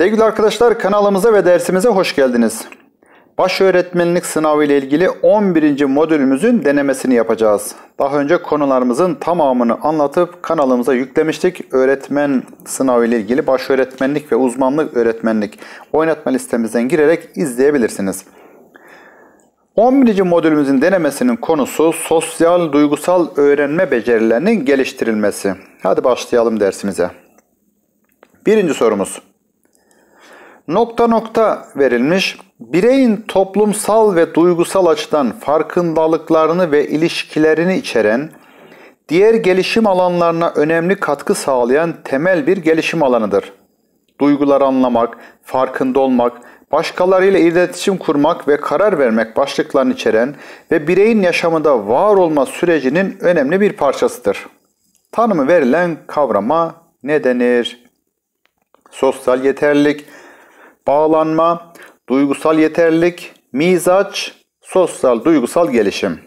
Sevgili arkadaşlar kanalımıza ve dersimize hoş geldiniz. Baş öğretmenlik sınavı ile ilgili 11. modülümüzün denemesini yapacağız. Daha önce konularımızın tamamını anlatıp kanalımıza yüklemiştik. Öğretmen sınavı ile ilgili baş öğretmenlik ve uzmanlık öğretmenlik oynatma listemizden girerek izleyebilirsiniz. 11. modülümüzün denemesinin konusu sosyal duygusal öğrenme becerilerinin geliştirilmesi. Hadi başlayalım dersimize. Birinci sorumuz nokta nokta verilmiş. Bireyin toplumsal ve duygusal açıdan farkındalıklarını ve ilişkilerini içeren, diğer gelişim alanlarına önemli katkı sağlayan temel bir gelişim alanıdır. Duyguları anlamak, farkında olmak, başkalarıyla iletişim kurmak ve karar vermek başlıklarını içeren ve bireyin yaşamında var olma sürecinin önemli bir parçasıdır. Tanımı verilen kavrama ne denir? Sosyal yeterlilik, bağlanma, duygusal yeterlilik, mizaç, sosyal duygusal gelişim.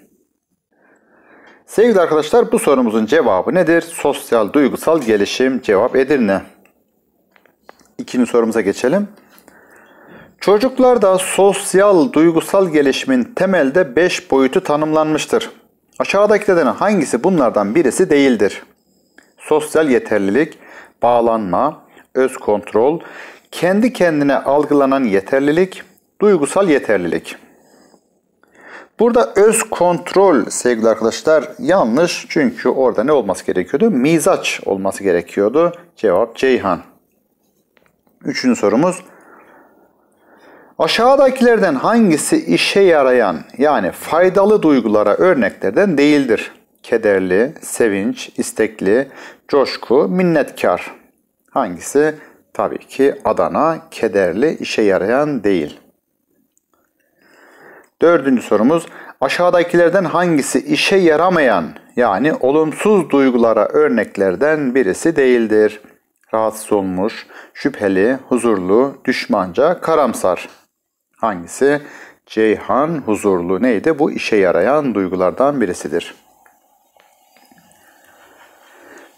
Sevgili arkadaşlar bu sorumuzun cevabı nedir? Sosyal duygusal gelişim cevap Edirne. İkinci sorumuza geçelim. Çocuklarda sosyal duygusal gelişimin temelde 5 boyutu tanımlanmıştır. Aşağıdakilerden hangisi bunlardan birisi değildir? Sosyal yeterlilik, bağlanma, öz kontrol, kendi kendine algılanan yeterlilik, duygusal yeterlilik. Burada öz kontrol sevgili arkadaşlar yanlış çünkü orada ne olması gerekiyordu? Mizaç olması gerekiyordu. Cevap Ceyhan. Üçüncü sorumuz. Aşağıdakilerden hangisi işe yarayan yani faydalı duygulara örneklerden değildir? Kederli, sevinç, istekli, coşku, minnetkar. Hangisi Tabii ki Adana kederli işe yarayan değil. Dördüncü sorumuz aşağıdakilerden hangisi işe yaramayan yani olumsuz duygulara örneklerden birisi değildir? Rahatsız olmuş, şüpheli, huzurlu, düşmanca, karamsar. Hangisi? Ceyhan, huzurlu neydi? Bu işe yarayan duygulardan birisidir.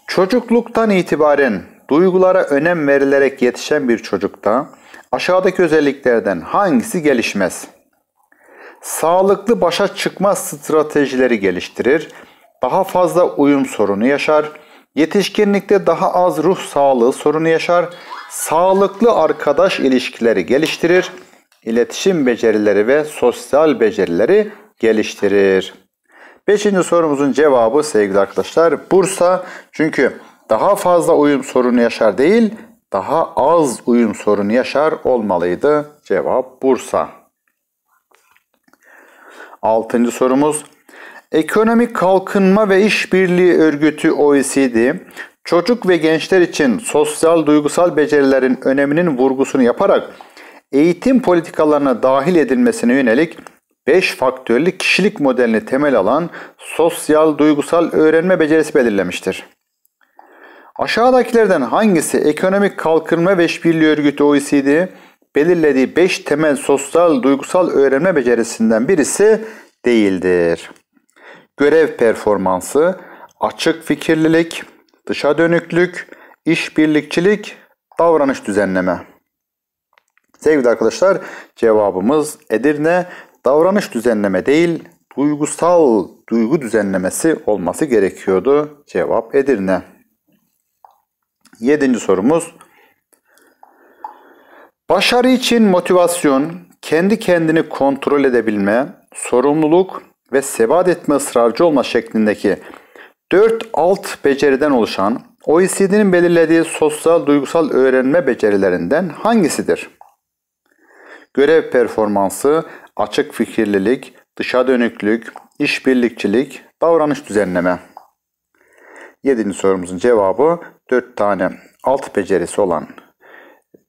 Çocukluktan itibaren duygulara önem verilerek yetişen bir çocukta aşağıdaki özelliklerden hangisi gelişmez? Sağlıklı başa çıkma stratejileri geliştirir, daha fazla uyum sorunu yaşar, yetişkinlikte daha az ruh sağlığı sorunu yaşar, sağlıklı arkadaş ilişkileri geliştirir, iletişim becerileri ve sosyal becerileri geliştirir. Beşinci sorumuzun cevabı sevgili arkadaşlar Bursa. Çünkü daha fazla uyum sorunu yaşar değil, daha az uyum sorunu yaşar olmalıydı. Cevap Bursa. Altıncı sorumuz. Ekonomik Kalkınma ve İşbirliği Örgütü OECD, çocuk ve gençler için sosyal duygusal becerilerin öneminin vurgusunu yaparak eğitim politikalarına dahil edilmesine yönelik 5 faktörlü kişilik modelini temel alan sosyal duygusal öğrenme becerisi belirlemiştir. Aşağıdakilerden hangisi ekonomik kalkınma ve işbirliği örgütü OECD belirlediği 5 temel sosyal duygusal öğrenme becerisinden birisi değildir? Görev performansı, açık fikirlilik, dışa dönüklük, işbirlikçilik, davranış düzenleme. Sevgili arkadaşlar cevabımız Edirne davranış düzenleme değil duygusal duygu düzenlemesi olması gerekiyordu. Cevap Edirne. Yedinci sorumuz. Başarı için motivasyon, kendi kendini kontrol edebilme, sorumluluk ve sebat etme ısrarcı olma şeklindeki 4 alt beceriden oluşan OECD'nin belirlediği sosyal duygusal öğrenme becerilerinden hangisidir? Görev performansı, açık fikirlilik, dışa dönüklük, işbirlikçilik, davranış düzenleme. Yedinci sorumuzun cevabı dört tane alt becerisi olan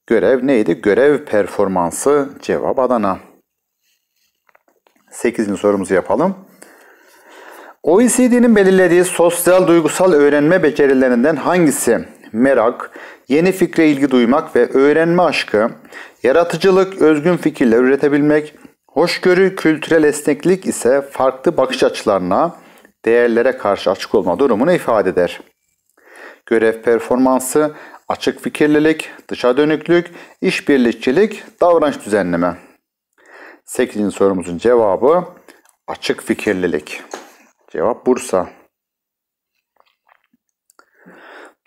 görev neydi? Görev performansı cevap Adana. Sekizinci sorumuzu yapalım. OECD'nin belirlediği sosyal duygusal öğrenme becerilerinden hangisi merak, yeni fikre ilgi duymak ve öğrenme aşkı, yaratıcılık, özgün fikirler üretebilmek, hoşgörü, kültürel esneklik ise farklı bakış açılarına, değerlere karşı açık olma durumunu ifade eder. Görev performansı, açık fikirlilik, dışa dönüklük, işbirlikçilik, davranış düzenleme. 8. sorumuzun cevabı açık fikirlilik. Cevap Bursa.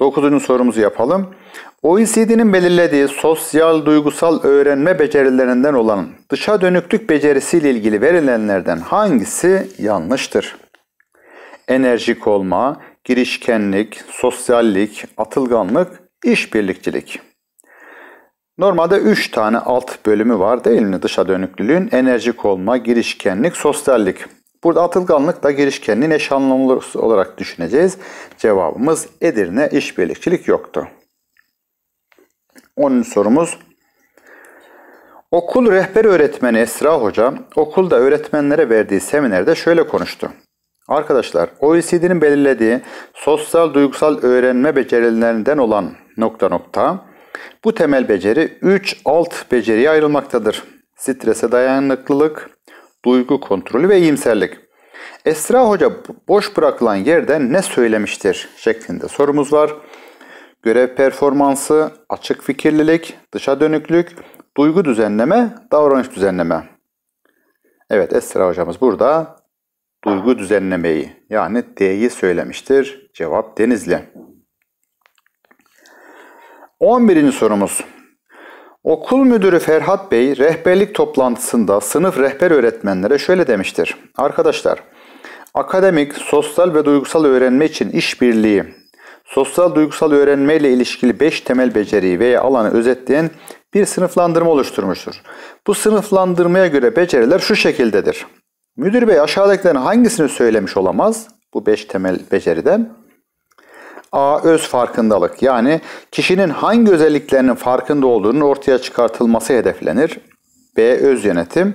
9. sorumuzu yapalım. OECD'nin belirlediği sosyal duygusal öğrenme becerilerinden olan dışa dönüklük becerisiyle ilgili verilenlerden hangisi yanlıştır? enerjik olma, girişkenlik, sosyallik, atılganlık, işbirlikçilik. Normalde 3 tane alt bölümü var değil mi dışa dönüklülüğün? Enerjik olma, girişkenlik, sosyallik. Burada atılganlık da girişkenliğin eş anlamlı olarak düşüneceğiz. Cevabımız Edirne işbirlikçilik yoktu. 10. sorumuz. Okul rehber öğretmeni Esra Hoca okulda öğretmenlere verdiği seminerde şöyle konuştu. Arkadaşlar OECD'nin belirlediği sosyal duygusal öğrenme becerilerinden olan nokta nokta bu temel beceri 3 alt beceriye ayrılmaktadır. Strese dayanıklılık, duygu kontrolü ve iyimserlik. Esra Hoca boş bırakılan yerde ne söylemiştir şeklinde sorumuz var. Görev performansı, açık fikirlilik, dışa dönüklük, duygu düzenleme, davranış düzenleme. Evet Esra hocamız burada duygu düzenlemeyi yani D'yi söylemiştir. Cevap Denizli. 11. sorumuz. Okul müdürü Ferhat Bey rehberlik toplantısında sınıf rehber öğretmenlere şöyle demiştir. Arkadaşlar, akademik, sosyal ve duygusal öğrenme için işbirliği, sosyal duygusal öğrenme ile ilişkili 5 temel beceriyi veya alanı özetleyen bir sınıflandırma oluşturmuştur. Bu sınıflandırmaya göre beceriler şu şekildedir. Müdür bey aşağıdakilerin hangisini söylemiş olamaz? Bu beş temel beceriden. A. Öz farkındalık yani kişinin hangi özelliklerinin farkında olduğunun ortaya çıkartılması hedeflenir. B. Öz yönetim.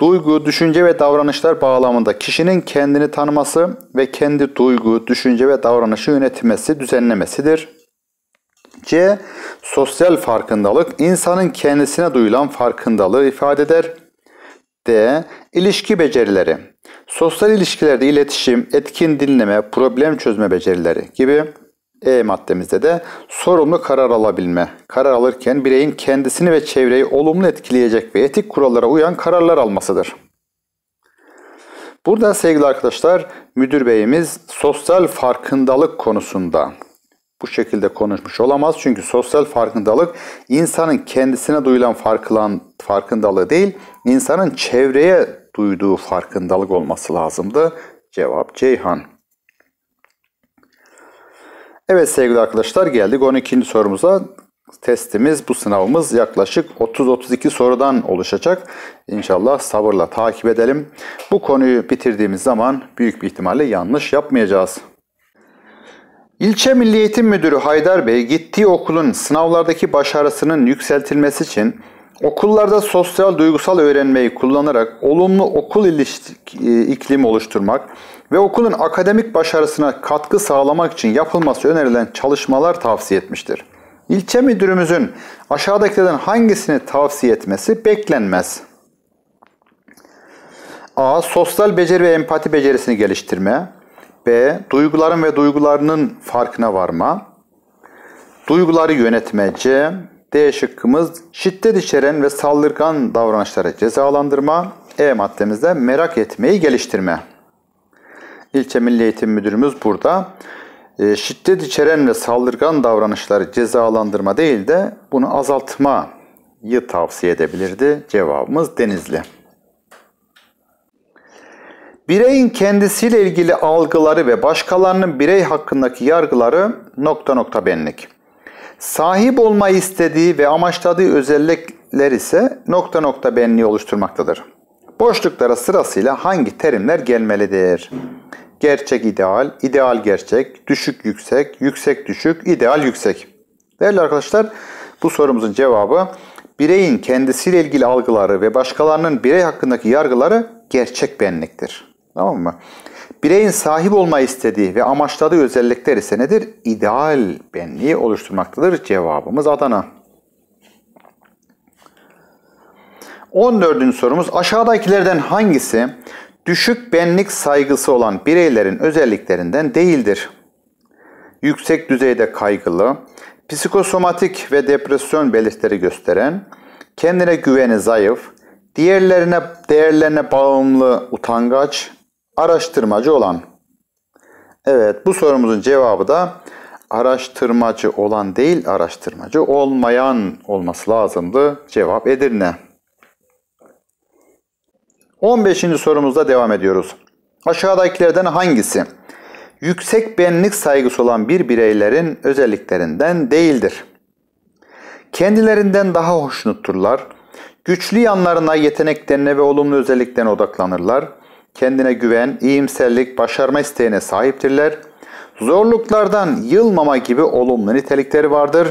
Duygu, düşünce ve davranışlar bağlamında kişinin kendini tanıması ve kendi duygu, düşünce ve davranışı yönetmesi, düzenlemesidir. C. Sosyal farkındalık insanın kendisine duyulan farkındalığı ifade eder. D. İlişki becerileri. Sosyal ilişkilerde iletişim, etkin dinleme, problem çözme becerileri gibi E maddemizde de sorumlu karar alabilme. Karar alırken bireyin kendisini ve çevreyi olumlu etkileyecek ve etik kurallara uyan kararlar almasıdır. Burada sevgili arkadaşlar müdür beyimiz sosyal farkındalık konusunda bu şekilde konuşmuş olamaz. Çünkü sosyal farkındalık insanın kendisine duyulan farkılan, farkındalığı değil, İnsanın çevreye duyduğu farkındalık olması lazımdı. Cevap Ceyhan. Evet sevgili arkadaşlar geldik 12. sorumuza. Testimiz, bu sınavımız yaklaşık 30-32 sorudan oluşacak. İnşallah sabırla takip edelim. Bu konuyu bitirdiğimiz zaman büyük bir ihtimalle yanlış yapmayacağız. İlçe Milli Eğitim Müdürü Haydar Bey gittiği okulun sınavlardaki başarısının yükseltilmesi için Okullarda sosyal duygusal öğrenmeyi kullanarak olumlu okul e, iklimi oluşturmak ve okulun akademik başarısına katkı sağlamak için yapılması önerilen çalışmalar tavsiye etmiştir. İlçe müdürümüzün aşağıdakilerden hangisini tavsiye etmesi beklenmez. A. Sosyal beceri ve empati becerisini geliştirme. B. Duyguların ve duygularının farkına varma. Duyguları yönetme. C. D şıkkımız şiddet içeren ve saldırgan davranışları cezalandırma. E maddemizde merak etmeyi geliştirme. İlçe Milli Eğitim Müdürümüz burada e, şiddet içeren ve saldırgan davranışları cezalandırma değil de bunu azaltmayı tavsiye edebilirdi. Cevabımız Denizli. Bireyin kendisiyle ilgili algıları ve başkalarının birey hakkındaki yargıları nokta nokta benlik. Sahip olmayı istediği ve amaçladığı özellikler ise nokta nokta benliği oluşturmaktadır. Boşluklara sırasıyla hangi terimler gelmelidir? Gerçek ideal, ideal gerçek, düşük yüksek, yüksek düşük, ideal yüksek. Değerli arkadaşlar bu sorumuzun cevabı bireyin kendisiyle ilgili algıları ve başkalarının birey hakkındaki yargıları gerçek benliktir. Tamam mı? Bireyin sahip olma istediği ve amaçladığı özellikler ise nedir? İdeal benliği oluşturmaktadır. Cevabımız Adana. 14. sorumuz aşağıdakilerden hangisi düşük benlik saygısı olan bireylerin özelliklerinden değildir? Yüksek düzeyde kaygılı, psikosomatik ve depresyon belirtileri gösteren, kendine güveni zayıf, diğerlerine değerlerine bağımlı utangaç, araştırmacı olan. Evet bu sorumuzun cevabı da araştırmacı olan değil araştırmacı olmayan olması lazımdı. Cevap Edirne. 15. sorumuzda devam ediyoruz. Aşağıdakilerden hangisi yüksek benlik saygısı olan bir bireylerin özelliklerinden değildir? Kendilerinden daha hoşnutturlar, güçlü yanlarına, yeteneklerine ve olumlu özelliklerine odaklanırlar kendine güven, iyimserlik, başarma isteğine sahiptirler. Zorluklardan yılmama gibi olumlu nitelikleri vardır.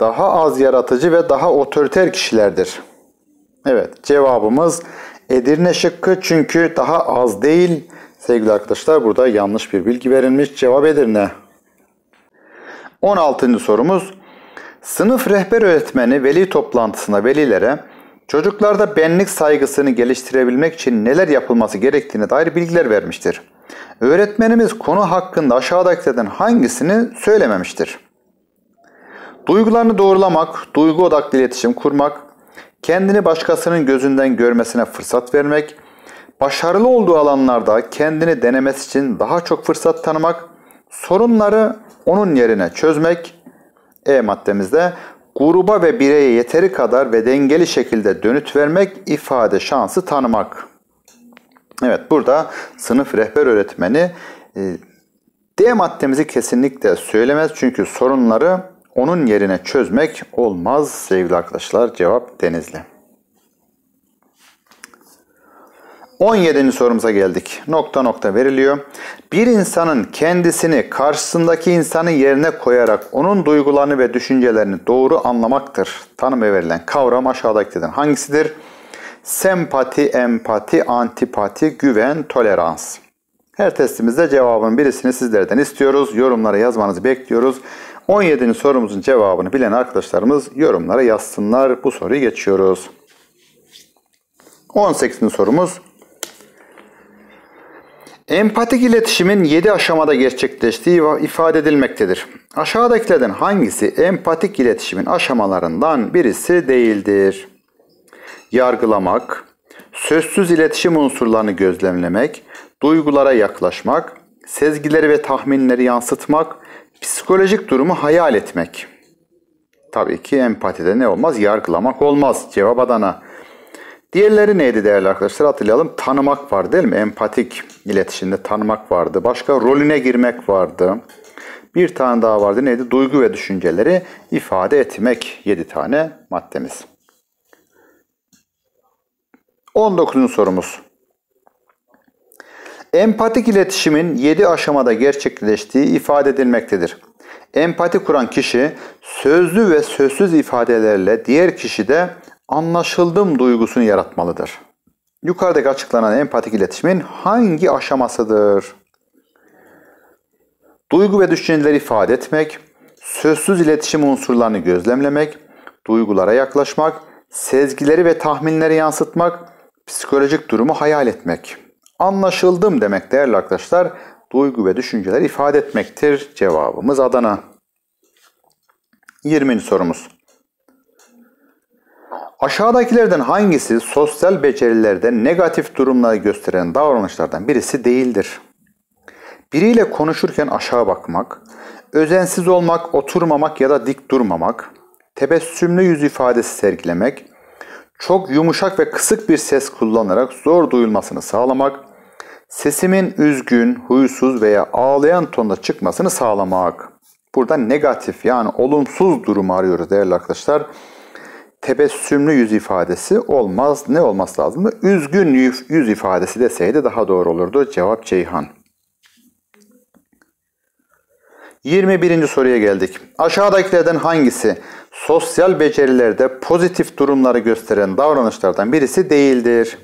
Daha az yaratıcı ve daha otoriter kişilerdir. Evet cevabımız Edirne şıkkı çünkü daha az değil. Sevgili arkadaşlar burada yanlış bir bilgi verilmiş. Cevap Edirne. 16. sorumuz. Sınıf rehber öğretmeni veli toplantısına velilere Çocuklarda benlik saygısını geliştirebilmek için neler yapılması gerektiğine dair bilgiler vermiştir. Öğretmenimiz konu hakkında aşağıdakilerden hangisini söylememiştir? Duygularını doğrulamak, duygu odaklı iletişim kurmak, kendini başkasının gözünden görmesine fırsat vermek, başarılı olduğu alanlarda kendini denemesi için daha çok fırsat tanımak, sorunları onun yerine çözmek, E maddemizde gruba ve bireye yeteri kadar ve dengeli şekilde dönüt vermek, ifade şansı tanımak. Evet burada sınıf rehber öğretmeni e, D maddemizi kesinlikle söylemez çünkü sorunları onun yerine çözmek olmaz sevgili arkadaşlar cevap Denizli. 17. sorumuza geldik. Nokta nokta veriliyor. Bir insanın kendisini karşısındaki insanın yerine koyarak onun duygularını ve düşüncelerini doğru anlamaktır. Tanıma verilen kavram aşağıdakilerden hangisidir? Sempati, empati, antipati, güven, tolerans. Her testimizde cevabın birisini sizlerden istiyoruz. Yorumlara yazmanızı bekliyoruz. 17. sorumuzun cevabını bilen arkadaşlarımız yorumlara yazsınlar. Bu soruyu geçiyoruz. 18. sorumuz Empatik iletişimin 7 aşamada gerçekleştiği ifade edilmektedir. Aşağıdakilerden hangisi empatik iletişimin aşamalarından birisi değildir? Yargılamak, sözsüz iletişim unsurlarını gözlemlemek, duygulara yaklaşmak, sezgileri ve tahminleri yansıtmak, psikolojik durumu hayal etmek. Tabii ki empatide ne olmaz? Yargılamak olmaz. Cevap Adana. Diğerleri neydi değerli arkadaşlar? Hatırlayalım. Tanımak vardı değil mi? Empatik iletişimde tanımak vardı. Başka rolüne girmek vardı. Bir tane daha vardı. Neydi? Duygu ve düşünceleri ifade etmek. 7 tane maddemiz. 19. sorumuz. Empatik iletişimin 7 aşamada gerçekleştiği ifade edilmektedir. Empati kuran kişi sözlü ve sözsüz ifadelerle diğer kişi de anlaşıldım duygusunu yaratmalıdır. Yukarıdaki açıklanan empatik iletişimin hangi aşamasıdır? Duygu ve düşünceleri ifade etmek, sözsüz iletişim unsurlarını gözlemlemek, duygulara yaklaşmak, sezgileri ve tahminleri yansıtmak, psikolojik durumu hayal etmek. Anlaşıldım demek değerli arkadaşlar, duygu ve düşünceleri ifade etmektir. Cevabımız Adana. 20. sorumuz. Aşağıdakilerden hangisi sosyal becerilerde negatif durumları gösteren davranışlardan birisi değildir? Biriyle konuşurken aşağı bakmak, özensiz olmak, oturmamak ya da dik durmamak, tebessümlü yüz ifadesi sergilemek, çok yumuşak ve kısık bir ses kullanarak zor duyulmasını sağlamak, sesimin üzgün, huysuz veya ağlayan tonda çıkmasını sağlamak. Burada negatif yani olumsuz durumu arıyoruz değerli arkadaşlar tebessümlü yüz ifadesi olmaz. Ne olması lazımdı? Üzgün yüz ifadesi deseydi daha doğru olurdu. Cevap Ceyhan. 21. soruya geldik. Aşağıdakilerden hangisi sosyal becerilerde pozitif durumları gösteren davranışlardan birisi değildir?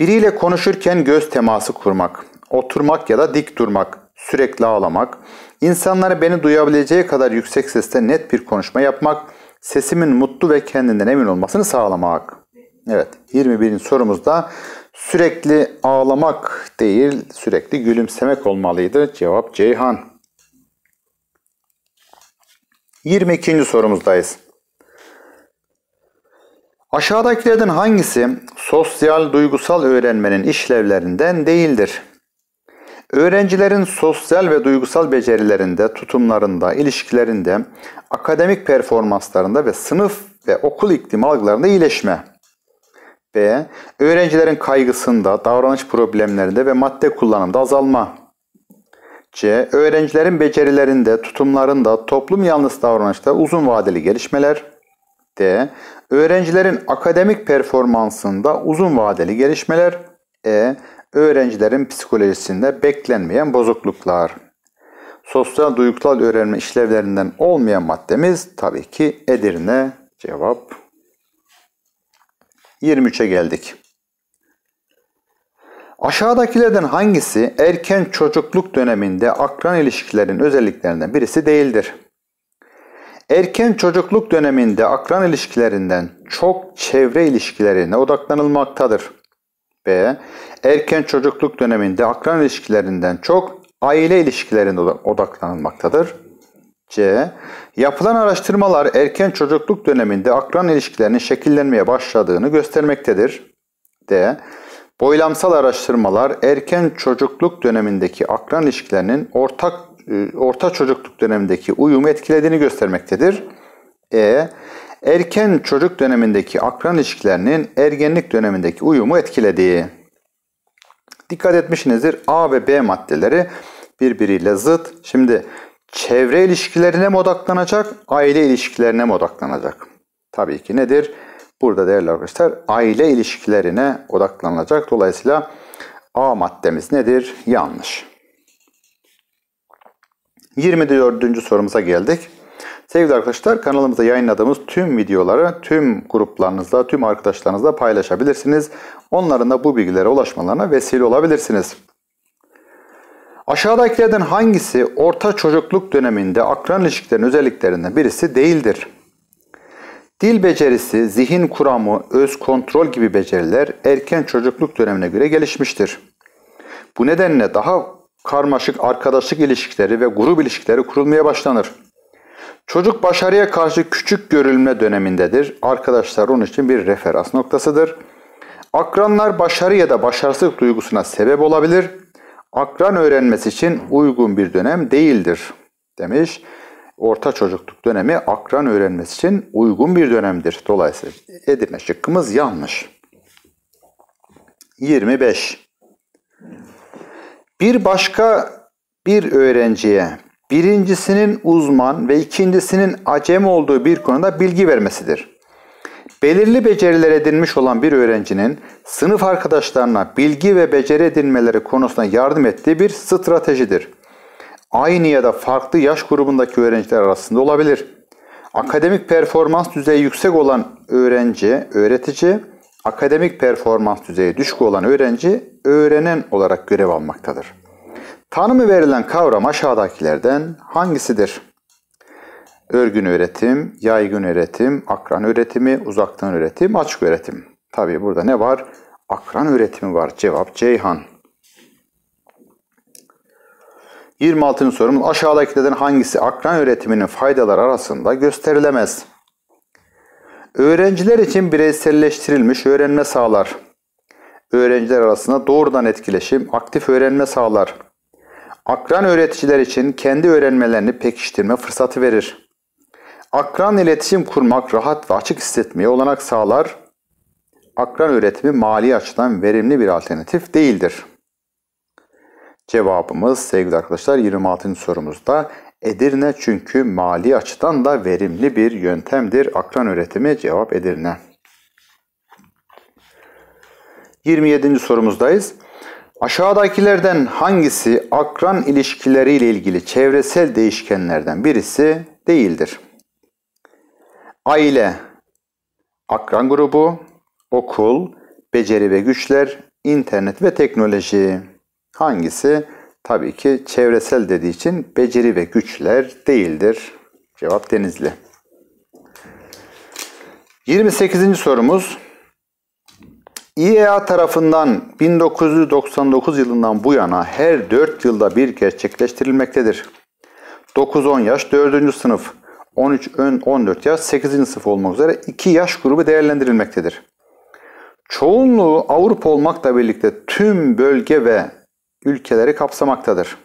Biriyle konuşurken göz teması kurmak, oturmak ya da dik durmak, sürekli ağlamak, insanları beni duyabileceği kadar yüksek sesle net bir konuşma yapmak, sesimin mutlu ve kendinden emin olmasını sağlamak. Evet 21. sorumuzda sürekli ağlamak değil sürekli gülümsemek olmalıydı. Cevap Ceyhan. 22. sorumuzdayız. Aşağıdakilerden hangisi sosyal duygusal öğrenmenin işlevlerinden değildir? Öğrencilerin sosyal ve duygusal becerilerinde, tutumlarında, ilişkilerinde, akademik performanslarında ve sınıf ve okul iklim algılarında iyileşme. B. Öğrencilerin kaygısında, davranış problemlerinde ve madde kullanımda azalma. C. Öğrencilerin becerilerinde, tutumlarında, toplum yanlısı davranışta uzun vadeli gelişmeler. D. Öğrencilerin akademik performansında uzun vadeli gelişmeler. E öğrencilerin psikolojisinde beklenmeyen bozukluklar. Sosyal duygusal öğrenme işlevlerinden olmayan maddemiz tabii ki Edirne cevap. 23'e geldik. Aşağıdakilerden hangisi erken çocukluk döneminde akran ilişkilerin özelliklerinden birisi değildir? Erken çocukluk döneminde akran ilişkilerinden çok çevre ilişkilerine odaklanılmaktadır. B. Erken çocukluk döneminde akran ilişkilerinden çok aile ilişkilerine odaklanılmaktadır. C. Yapılan araştırmalar erken çocukluk döneminde akran ilişkilerinin şekillenmeye başladığını göstermektedir. D. Boylamsal araştırmalar erken çocukluk dönemindeki akran ilişkilerinin ortak e, orta çocukluk dönemindeki uyumu etkilediğini göstermektedir. E erken çocuk dönemindeki akran ilişkilerinin ergenlik dönemindeki uyumu etkilediği. Dikkat etmişsinizdir A ve B maddeleri birbiriyle zıt. Şimdi çevre ilişkilerine mi odaklanacak, aile ilişkilerine mi odaklanacak? Tabii ki nedir? Burada değerli arkadaşlar aile ilişkilerine odaklanacak. Dolayısıyla A maddemiz nedir? Yanlış. 24. sorumuza geldik. Sevgili arkadaşlar kanalımızda yayınladığımız tüm videoları tüm gruplarınızda tüm arkadaşlarınızla paylaşabilirsiniz. Onların da bu bilgilere ulaşmalarına vesile olabilirsiniz. Aşağıdakilerden hangisi orta çocukluk döneminde akran ilişkilerin özelliklerinden birisi değildir? Dil becerisi, zihin kuramı, öz kontrol gibi beceriler erken çocukluk dönemine göre gelişmiştir. Bu nedenle daha karmaşık arkadaşlık ilişkileri ve grup ilişkileri kurulmaya başlanır. Çocuk başarıya karşı küçük görülme dönemindedir. Arkadaşlar onun için bir referans noktasıdır. Akranlar başarı ya da başarısızlık duygusuna sebep olabilir. Akran öğrenmesi için uygun bir dönem değildir demiş. Orta çocukluk dönemi akran öğrenmesi için uygun bir dönemdir. Dolayısıyla Edirne şıkkımız yanlış. 25. Bir başka bir öğrenciye birincisinin uzman ve ikincisinin acem olduğu bir konuda bilgi vermesidir. Belirli beceriler edinmiş olan bir öğrencinin sınıf arkadaşlarına bilgi ve beceri edinmeleri konusunda yardım ettiği bir stratejidir. Aynı ya da farklı yaş grubundaki öğrenciler arasında olabilir. Akademik performans düzeyi yüksek olan öğrenci, öğretici, akademik performans düzeyi düşük olan öğrenci, öğrenen olarak görev almaktadır. Tanımı verilen kavram aşağıdakilerden hangisidir? Örgün üretim, yaygın üretim, akran üretimi, uzaktan üretim, açık üretim. Tabi burada ne var? Akran üretimi var. Cevap Ceyhan. 26. sorumuz aşağıdakilerden hangisi akran üretiminin faydaları arasında gösterilemez? Öğrenciler için bireyselleştirilmiş öğrenme sağlar. Öğrenciler arasında doğrudan etkileşim, aktif öğrenme sağlar Akran öğreticiler için kendi öğrenmelerini pekiştirme fırsatı verir. Akran iletişim kurmak rahat ve açık hissetmeye olanak sağlar. Akran öğretimi mali açıdan verimli bir alternatif değildir. Cevabımız sevgili arkadaşlar 26. sorumuzda Edirne çünkü mali açıdan da verimli bir yöntemdir. Akran öğretimi cevap Edirne. 27. sorumuzdayız. Aşağıdakilerden hangisi akran ilişkileriyle ilgili çevresel değişkenlerden birisi değildir? Aile, akran grubu, okul, beceri ve güçler, internet ve teknoloji. Hangisi? Tabii ki çevresel dediği için beceri ve güçler değildir. Cevap Denizli. 28. sorumuz IEA tarafından 1999 yılından bu yana her 4 yılda bir gerçekleştirilmektedir. 9-10 yaş 4. sınıf, 13-14 yaş 8. sınıf olmak üzere 2 yaş grubu değerlendirilmektedir. Çoğunluğu Avrupa olmakla birlikte tüm bölge ve ülkeleri kapsamaktadır.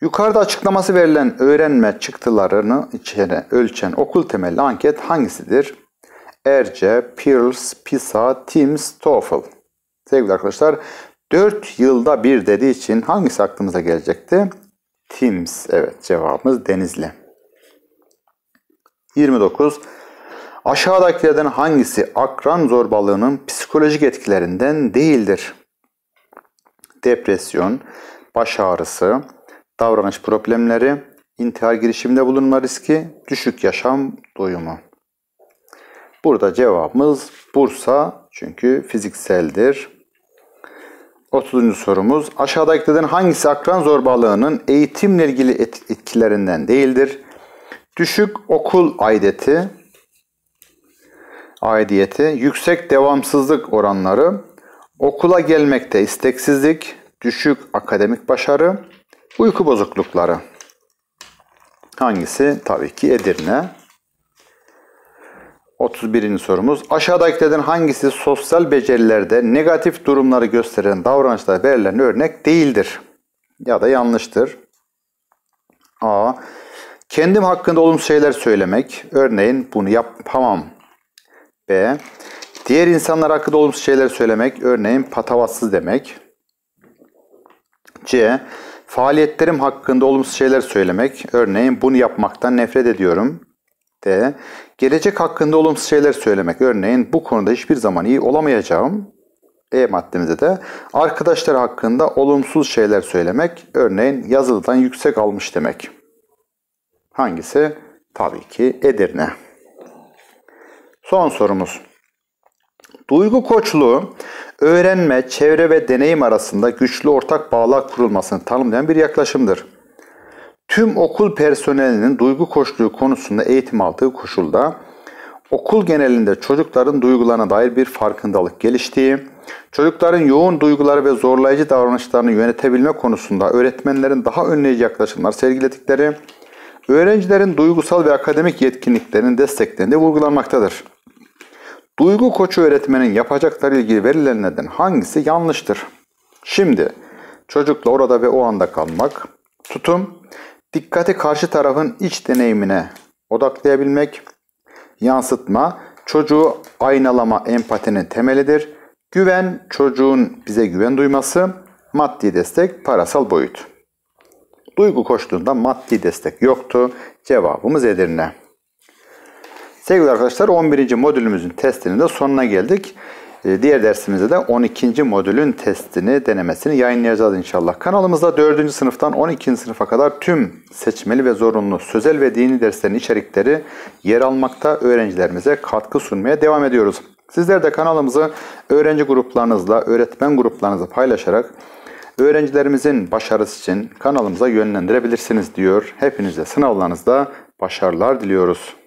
Yukarıda açıklaması verilen öğrenme çıktılarını içeren, ölçen okul temelli anket hangisidir? Erce, Pearls, PISA, Teams, TOEFL. Sevgili arkadaşlar 4 yılda bir dediği için hangisi aklımıza gelecekti? Teams. evet cevabımız Denizli. 29. Aşağıdakilerden hangisi akran zorbalığının psikolojik etkilerinden değildir? Depresyon, baş ağrısı, davranış problemleri, intihar girişiminde bulunma riski, düşük yaşam doyumu. Burada cevabımız Bursa çünkü fizikseldir. 30. sorumuz. Aşağıdakilerden hangisi akran zorbalığının eğitimle ilgili etkilerinden değildir? Düşük okul aideti, aidiyeti, yüksek devamsızlık oranları, okula gelmekte isteksizlik, düşük akademik başarı, uyku bozuklukları. Hangisi? Tabii ki Edirne. 31. sorumuz. Aşağıdakilerden hangisi sosyal becerilerde negatif durumları gösteren davranışlara verilen örnek değildir? Ya da yanlıştır. A. Kendim hakkında olumsuz şeyler söylemek. Örneğin bunu yapamam. B. Diğer insanlar hakkında olumsuz şeyler söylemek. Örneğin patavatsız demek. C. Faaliyetlerim hakkında olumsuz şeyler söylemek. Örneğin bunu yapmaktan nefret ediyorum. D. Gelecek hakkında olumsuz şeyler söylemek. Örneğin bu konuda hiçbir zaman iyi olamayacağım. E maddemizde de arkadaşlar hakkında olumsuz şeyler söylemek. Örneğin yazılıdan yüksek almış demek. Hangisi? Tabii ki Edirne. Son sorumuz. Duygu koçluğu öğrenme, çevre ve deneyim arasında güçlü ortak bağlar kurulmasını tanımlayan bir yaklaşımdır tüm okul personelinin duygu koçluğu konusunda eğitim aldığı koşulda okul genelinde çocukların duygularına dair bir farkındalık geliştiği, çocukların yoğun duyguları ve zorlayıcı davranışlarını yönetebilme konusunda öğretmenlerin daha önleyici yaklaşımlar sergiledikleri, öğrencilerin duygusal ve akademik yetkinliklerinin desteklerinde vurgulanmaktadır. Duygu koçu öğretmenin yapacakları ilgili verilenlerden hangisi yanlıştır? Şimdi çocukla orada ve o anda kalmak, tutum Dikkati karşı tarafın iç deneyimine odaklayabilmek, yansıtma, çocuğu aynalama empatinin temelidir. Güven, çocuğun bize güven duyması, maddi destek, parasal boyut. Duygu koştuğunda maddi destek yoktu. Cevabımız Edirne. Sevgili arkadaşlar 11. modülümüzün testinin de sonuna geldik. Ee, diğer dersimizde de 12. modülün testini, denemesini yayınlayacağız inşallah. Kanalımızda 4. sınıftan 12. sınıfa kadar tüm seçmeli ve zorunlu sözel ve dini derslerin içerikleri yer almakta öğrencilerimize katkı sunmaya devam ediyoruz. Sizler de kanalımızı öğrenci gruplarınızla, öğretmen gruplarınızla paylaşarak öğrencilerimizin başarısı için kanalımıza yönlendirebilirsiniz diyor. Hepinize sınavlarınızda başarılar diliyoruz.